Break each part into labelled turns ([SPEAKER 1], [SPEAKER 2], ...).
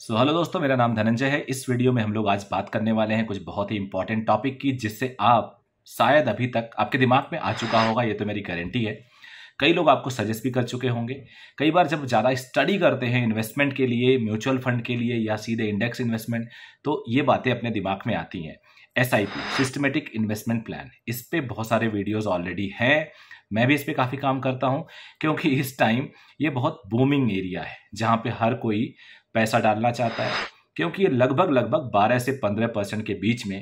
[SPEAKER 1] सो so, hello दोस्तों मेरा नाम धनंजय है इस वीडियो में हम लोग आज बात करने वाले हैं कुछ बहुत ही इंपॉर्टेंट टॉपिक की जिससे आप शायद अभी तक आपके दिमाग में आ चुका होगा ये तो मेरी गारंटी है कई लोग आपको सजेस्ट भी कर चुके होंगे कई बार जब ज़्यादा स्टडी करते हैं इन्वेस्टमेंट के लिए म्यूचुअल फंड के लिए या सीधे इंडेक्स इन्वेस्टमेंट तो ये बातें अपने दिमाग में आती हैं S I P systematic investment plan इस पर बहुत सारे वीडियोज़ ऑलरेडी हैं मैं भी इस पर काफ़ी काम करता हूँ क्योंकि इस टाइम ये बहुत बूमिंग एरिया है जहाँ पे हर कोई पैसा डालना चाहता है क्योंकि ये लगभग लगभग 12 से 15 परसेंट के बीच में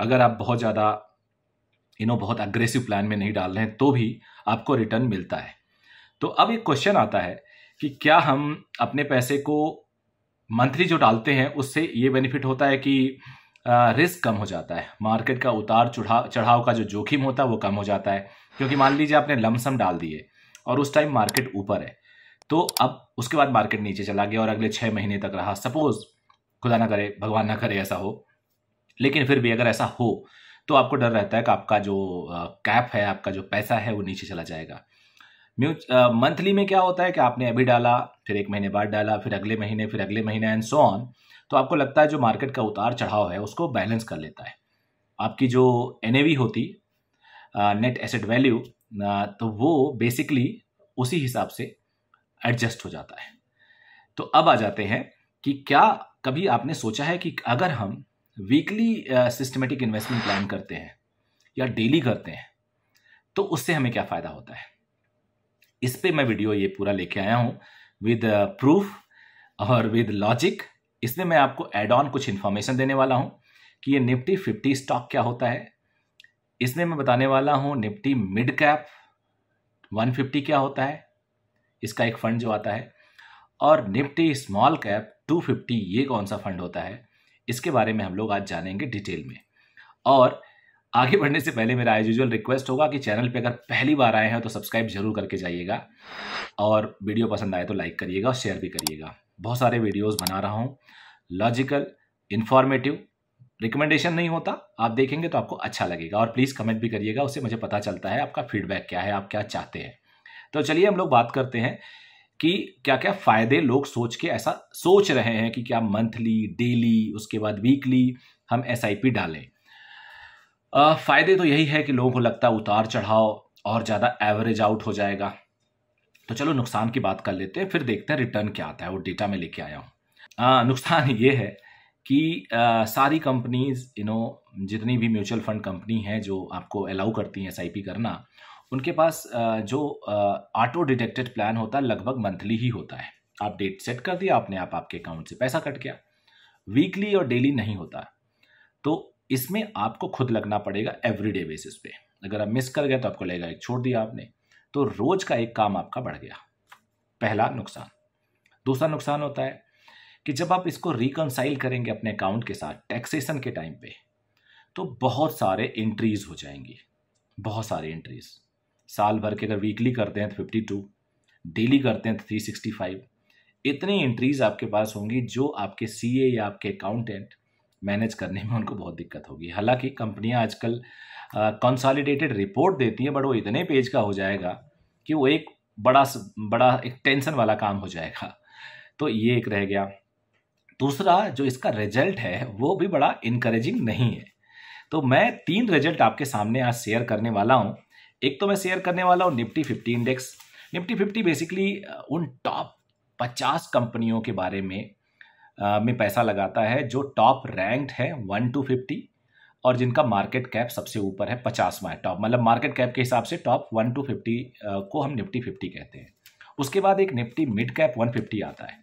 [SPEAKER 1] अगर आप बहुत ज़्यादा यू नो बहुत अग्रेसिव प्लान में नहीं डाल रहे हैं तो भी आपको रिटर्न मिलता है तो अब एक क्वेश्चन आता है कि क्या हम अपने पैसे को मंथली जो डालते हैं उससे ये बेनिफिट होता है कि रिस्क कम हो जाता है मार्केट का उतार चढ़ाव चढ़ाव का जो जोखिम होता है वो कम हो जाता है क्योंकि मान लीजिए आपने लमसम डाल दिए और उस टाइम मार्केट ऊपर है तो अब उसके बाद मार्केट नीचे चला गया और अगले छः महीने तक रहा सपोज खुदा ना करे भगवान ना करे ऐसा हो लेकिन फिर भी अगर ऐसा हो तो आपको डर रहता है कि आपका जो कैप है आपका जो पैसा है वो नीचे चला जाएगा म्यूच मंथली में क्या होता है कि आपने अभी डाला फिर एक महीने बाद डाला फिर अगले महीने फिर अगले महीने एंड सो ऑन तो आपको लगता है जो मार्केट का उतार चढ़ाव है उसको बैलेंस कर लेता है आपकी जो एन होती नेट एसेट वैल्यू तो वो बेसिकली उसी हिसाब से एडजस्ट हो जाता है तो अब आ जाते हैं कि क्या कभी आपने सोचा है कि अगर हम वीकली सिस्टमेटिक इन्वेस्टमेंट प्लान करते हैं या डेली करते हैं तो उससे हमें क्या फ़ायदा होता है इस पे मैं वीडियो ये पूरा लेके आया हूँ विद प्रूफ uh, और विद लॉजिक इसमें मैं आपको एड ऑन कुछ इन्फॉर्मेशन देने वाला हूँ कि ये निफ्टी फिफ्टी स्टॉक क्या होता है इसमें मैं बताने वाला हूँ निफ्टी मिड कैप 150 क्या होता है इसका एक फंड जो आता है और निफ्टी स्मॉल कैप 250 ये कौन सा फंड होता है इसके बारे में हम लोग आज जानेंगे डिटेल में और आगे बढ़ने से पहले मेरा एज यूजल रिक्वेस्ट होगा कि चैनल पे अगर पहली बार आए हैं तो सब्सक्राइब जरूर करके जाइएगा और वीडियो पसंद आए तो लाइक करिएगा और शेयर भी करिएगा बहुत सारे वीडियोस बना रहा हूँ लॉजिकल इन्फॉर्मेटिव रिकमेंडेशन नहीं होता आप देखेंगे तो आपको अच्छा लगेगा और प्लीज़ कमेंट भी करिएगा उससे मुझे पता चलता है आपका फीडबैक क्या है आप क्या चाहते हैं तो चलिए हम लोग बात करते हैं कि क्या क्या फ़ायदे लोग सोच के ऐसा सोच रहे हैं कि क्या मंथली डेली उसके बाद वीकली हम एस डालें फ़ायदे तो यही है कि लोगों को लगता है उतार चढ़ाव और ज़्यादा एवरेज आउट हो जाएगा तो चलो नुकसान की बात कर लेते हैं फिर देखते हैं रिटर्न क्या आता है वो डेटा में लेके आया हूँ नुकसान ये है कि आ, सारी कंपनीज यू नो जितनी भी म्यूचुअल फंड कंपनी हैं जो आपको अलाउ करती हैं एस करना उनके पास जो ऑटो डिटेक्टेड प्लान होता है लगभग मंथली ही होता है आप डेट सेट कर दिया आपने आप आपके अकाउंट से पैसा कट गया वीकली और डेली नहीं होता तो इसमें आपको खुद लगना पड़ेगा एवरीडे बेसिस पे अगर आप मिस कर गए तो आपको लगेगा एक छोड़ दिया आपने तो रोज का एक काम आपका बढ़ गया पहला नुकसान दूसरा नुकसान होता है कि जब आप इसको रिकनसाइल करेंगे अपने अकाउंट के साथ टैक्सेशन के टाइम पे तो बहुत सारे एंट्रीज हो जाएंगी बहुत सारे एंट्रीज़ साल भर के अगर वीकली करते हैं तो फिफ्टी टू डेली करते हैं तो थ्री सिक्सटी फाइव इतनी एंट्रीज आपके पास होंगी जो आपके सी ए या आपके अकाउंटेंट मैनेज करने में उनको बहुत दिक्कत होगी हालांकि कंपनियां आजकल कंसॉलिडेटेड रिपोर्ट देती हैं बट वो इतने पेज का हो जाएगा कि वो एक बड़ा बड़ा एक टेंशन वाला काम हो जाएगा तो ये एक रह गया दूसरा जो इसका रिजल्ट है वो भी बड़ा इनकरेजिंग नहीं है तो मैं तीन रिजल्ट आपके सामने आज शेयर करने वाला हूँ एक तो मैं शेयर करने वाला हूँ Nifty fifty index Nifty fifty basically uh, उन टॉप पचास कंपनियों के बारे में uh, में पैसा लगाता है जो टॉप रैंक्ड है वन टू फिफ्टी और जिनका मार्केट कैप सबसे ऊपर है पचास माए टॉप मतलब मार्केट कैप के हिसाब से टॉप वन टू फिफ्टी को हम निफ्टी फिफ्टी कहते हैं उसके बाद एक Nifty mid cap one fifty आता है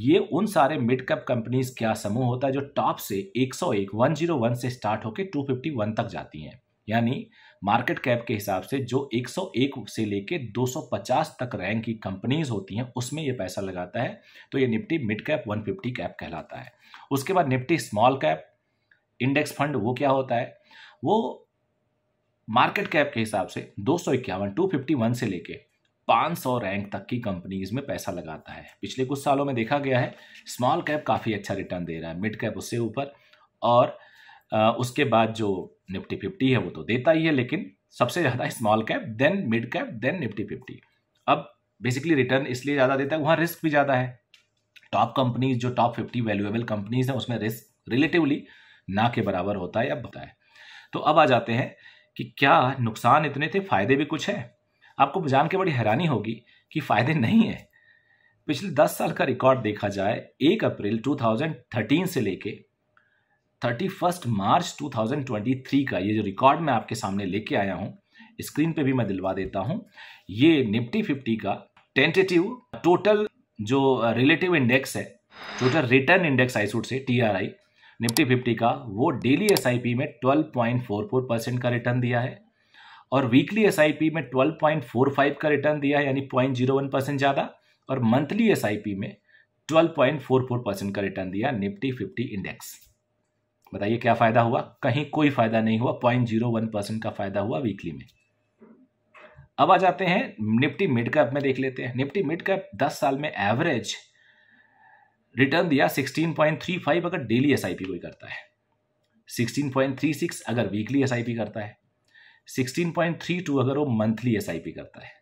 [SPEAKER 1] ये उन सारे मिड कैप कंपनीज का समूह होता है जो टॉप से एक एक सौ वन जीरो वन से स्टार्ट होकर टू फिफ्टी वन तक जाती हैं यानी मार्केट कैप के हिसाब से जो 101 से लेके 250 तक रैंक की कंपनीज होती हैं उसमें ये पैसा लगाता है तो ये निफ्टी मिड कैप 150 कैप कहलाता है उसके बाद Nifty small cap index fund वो क्या होता है वो मार्केट कैप के हिसाब से दो सौ इक्यावन टू फिफ्टी वन से लेके 500 रैंक तक की कंपनीज में पैसा लगाता है पिछले कुछ सालों में देखा गया है स्मॉल कैप काफ़ी अच्छा रिटर्न दे रहा है मिड कैप उससे ऊपर और उसके बाद जो निफ्टी फिफ्टी है वो तो देता ही है लेकिन सबसे ज़्यादा small cap then mid cap then Nifty fifty अब बेसिकली रिटर्न इसलिए ज़्यादा देता है वहाँ रिस्क भी ज़्यादा है टॉप कंपनीज जो टॉप फिफ्टी वैल्यूएबल कंपनीज हैं उसमें रिस्क रिलेटिवली ना के बराबर होता है या बताए तो अब आ जाते हैं कि क्या नुकसान इतने थे फायदे भी कुछ हैं आपको जान के बड़ी हैरानी होगी कि फायदे नहीं है पिछले दस साल का रिकॉर्ड देखा जाए एक अप्रैल 2013 से लेके thirty first March two thousand twenty three का ये जो रिकॉर्ड मैं आपके सामने लेके आया हूँ स्क्रीन पे भी मैं दिलवा देता हूँ ये निफ्टी फिफ्टी का टेंटेटिव टोटल जो रिलेटिव इंडेक्स है टोटल रिटर्न इंडेक्स आई सूट से टी निफ्टी फिफ्टी का वो डेली एस में twelve point four four percent का रिटर्न दिया है और वीकली एस में ट्वेल्व पॉइंट फोर फाइव का रिटर्न दिया है यानी पॉइंट जीरो वन परसेंट ज़्यादा और मंथली एस में twelve point four four percent का रिटर्न दिया निफ्टी फिफ्टी इंडेक्स बताइए क्या फायदा हुआ कहीं कोई फायदा नहीं हुआ पॉइंट जीरो वन परसेंट का फायदा हुआ वीकली में अब आ जाते हैं निफ्टी मिड कैप में देख लेते हैं निफ्टी मिड कैप दस साल में एवरेज रिटर्न दिया 16.35 अगर डेली एस कोई करता है 16.36 अगर वीकली एस करता है 16.32 अगर वो मंथली एस करता है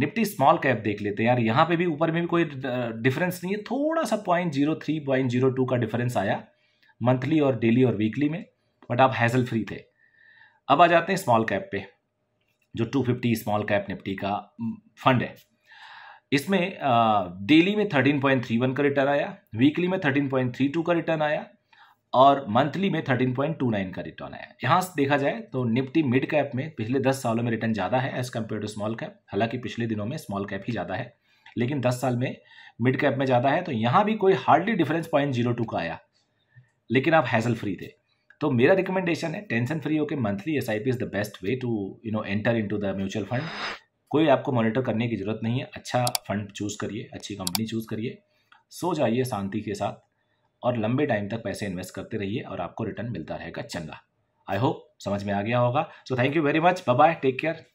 [SPEAKER 1] निफ्टी स्मॉल कैप देख लेते हैं यार यहाँ पे भी ऊपर में भी कोई डिफरेंस uh, नहीं है थोड़ा सा point zero three point zero two का डिफरेंस आया मंथली और डेली और वीकली में बट आप हैजल फ्री थे अब आ जाते हैं स्मॉल कैप पे जो 250 स्मॉल कैप निफ्टी का फंड है इसमें डेली में 13.31 का रिटर्न आया वीकली में 13.32 का रिटर्न आया और मंथली में 13.29 का रिटर्न आया यहाँ से देखा जाए तो निफ्टी मिड कैप में पिछले 10 सालों में रिटर्न ज़्यादा है as compared to small cap हालांकि पिछले दिनों में स्मॉल कैप ही ज़्यादा है लेकिन 10 साल में मिड कैप में ज़्यादा है तो यहाँ भी कोई hardly difference point zero two का आया लेकिन आप हैसल फ्री थे तो मेरा रिकमेंडेशन है टेंशन फ्री होकर monthly S I P is the best way to you know enter into the mutual fund कोई आपको मॉनिटर करने की ज़रूरत नहीं है अच्छा फंड चूज़ करिए अच्छी कंपनी चूज़ करिए सो जाइए शांति के साथ और लंबे टाइम तक पैसे इन्वेस्ट करते रहिए और आपको रिटर्न मिलता रहेगा चंगा आई होप समझ में आ गया होगा so thank you very much bye take care